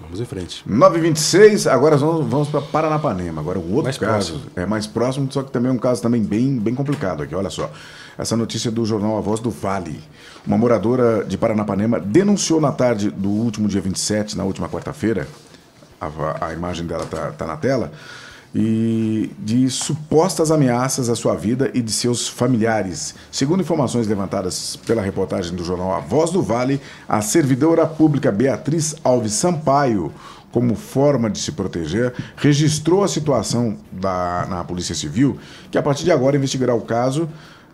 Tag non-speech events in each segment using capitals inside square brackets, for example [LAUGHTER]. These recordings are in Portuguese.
Vamos em frente. 9h26, agora vamos, vamos para Paranapanema. Agora um outro mais caso, próximo. é mais próximo, só que também é um caso também bem, bem complicado aqui. Olha só, essa notícia do jornal A Voz do Vale. Uma moradora de Paranapanema denunciou na tarde do último dia 27, na última quarta-feira, a, a imagem dela está tá na tela, e de supostas ameaças à sua vida e de seus familiares. Segundo informações levantadas pela reportagem do jornal A Voz do Vale, a servidora pública Beatriz Alves Sampaio, como forma de se proteger, registrou a situação da, na Polícia Civil, que a partir de agora investigará o caso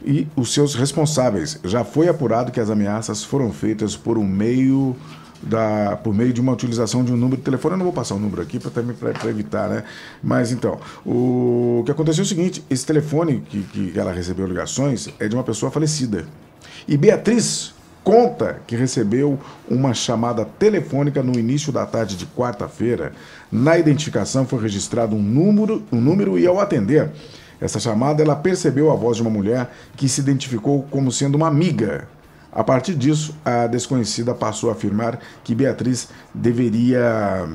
e os seus responsáveis. Já foi apurado que as ameaças foram feitas por um meio da, por meio de uma utilização de um número de telefone. Eu não vou passar o um número aqui para evitar, né? Mas então, o, o que aconteceu é o seguinte: esse telefone que, que ela recebeu ligações é de uma pessoa falecida. E Beatriz conta que recebeu uma chamada telefônica no início da tarde de quarta-feira. Na identificação foi registrado um número, um número e ao atender essa chamada, ela percebeu a voz de uma mulher que se identificou como sendo uma amiga a partir disso, a desconhecida passou a afirmar que Beatriz deveria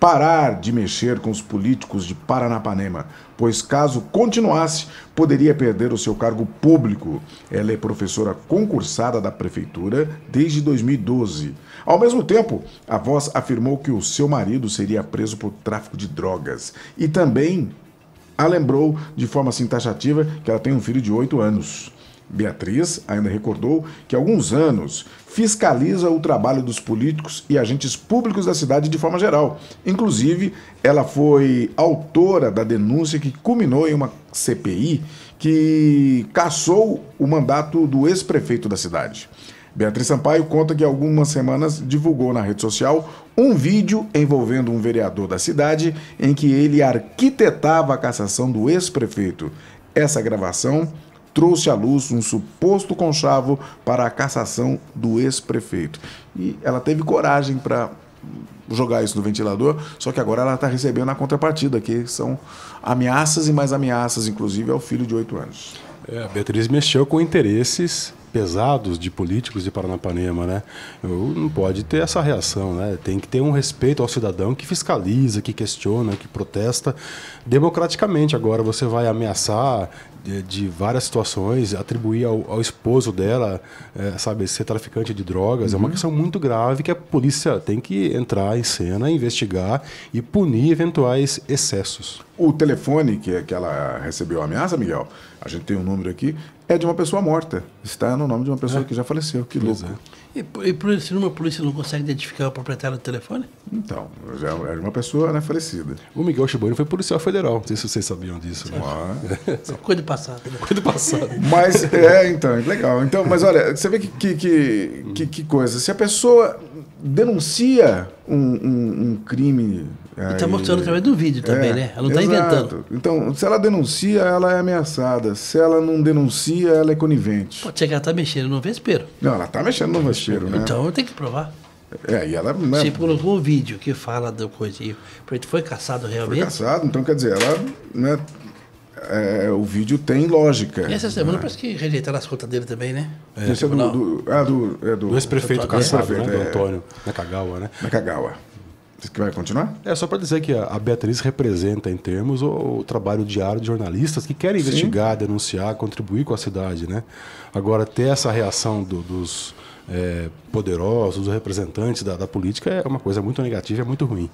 parar de mexer com os políticos de Paranapanema, pois caso continuasse, poderia perder o seu cargo público. Ela é professora concursada da prefeitura desde 2012. Ao mesmo tempo, a voz afirmou que o seu marido seria preso por tráfico de drogas e também a lembrou de forma assim taxativa que ela tem um filho de 8 anos. Beatriz ainda recordou que há alguns anos fiscaliza o trabalho dos políticos e agentes públicos da cidade de forma geral. Inclusive, ela foi autora da denúncia que culminou em uma CPI que cassou o mandato do ex-prefeito da cidade. Beatriz Sampaio conta que algumas semanas divulgou na rede social um vídeo envolvendo um vereador da cidade em que ele arquitetava a cassação do ex-prefeito. Essa gravação trouxe à luz um suposto conchavo para a cassação do ex-prefeito. E ela teve coragem para jogar isso no ventilador, só que agora ela está recebendo a contrapartida, que são ameaças e mais ameaças, inclusive ao filho de oito anos. É, a Beatriz mexeu com interesses pesados de políticos de Paranapanema, né? Não pode ter essa reação, né? Tem que ter um respeito ao cidadão que fiscaliza, que questiona, que protesta democraticamente. Agora você vai ameaçar de, de várias situações, atribuir ao, ao esposo dela, é, sabe, ser traficante de drogas, uhum. é uma uhum. questão muito grave que a polícia tem que entrar em cena, investigar e punir eventuais excessos. O telefone que, é, que ela recebeu a ameaça, Miguel, a gente tem um número aqui, é de uma pessoa morta. Está no nome de uma pessoa é. que já faleceu. Que pois louco. É. E, por, e por esse número a polícia não consegue identificar o proprietário do telefone? Então, já de uma pessoa né, falecida. O Miguel Chibuano foi policial federal. Não sei se vocês sabiam disso. Né? Ah. É. Coisa do passado. Né? Coisa do passado. [LAUGHS] Mas, é, então, é legal. Então, mas olha, você vê que, que, que, que coisa. Se a pessoa denuncia um, um, um crime. E está mostrando através do vídeo também, é, né? Ela não está inventando. Então, se ela denuncia, ela é ameaçada. Se ela não denuncia, ela é conivente. Pode ser que ela tá mexendo no vespeiro. Não, ela está mexendo no vespeiro, né? Então eu tenho que provar. É, e ela. Né, Você colocou um vídeo que fala do coisinho. Foi caçado realmente? Foi caçado, então quer dizer, ela né, é, o vídeo tem lógica. E essa semana parece que rejeitaram as contas dele também, né? É, Esse tipo, é do, do, ah, do, é do, do ex-prefeito caçado, né? do é. Antônio Nakagawa, né? Nakagawa. Que vai continuar? É só para dizer que a Beatriz representa, em termos, o, o trabalho diário de jornalistas que querem Sim. investigar, denunciar, contribuir com a cidade, né? Agora, ter essa reação do, dos, é, poderosos, dos representantes da, da, política, é uma coisa muito negativa, é muito ruim.